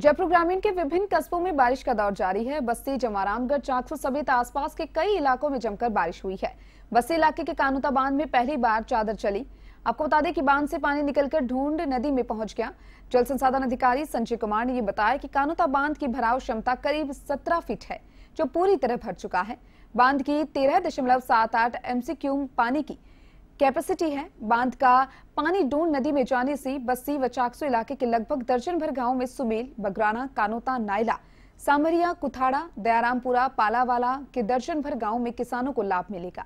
जयपुर ग्रामीण के विभिन्न कस्बों में बारिश का दौर जारी है बस्ती जमारामगढ़ चाकसू समेत आसपास के कई इलाकों में जमकर बारिश हुई है बस्ती इलाके के कानूता बांध में पहली बार चादर चली आपको बता दें कि बांध से पानी निकलकर ढूंढ नदी में पहुंच गया जल संसाधन अधिकारी संजय कुमार ने यह बताया कि कानूता बांध की भराव क्षमता करीब सत्रह फीट है जो पूरी तरह भर चुका है बांध की तेरह दशमलव सात आठ पानी की कैपेसिटी है बांध का पानी डोन नदी में जाने से बस्सी व चाकसो इलाके के लगभग दर्जन भर गाँव में सुमेल बगराना कानोता नायला सामरिया कुथाड़ा दयारामपुरा पालावाला के दर्जन भर गाँव में किसानों को लाभ मिलेगा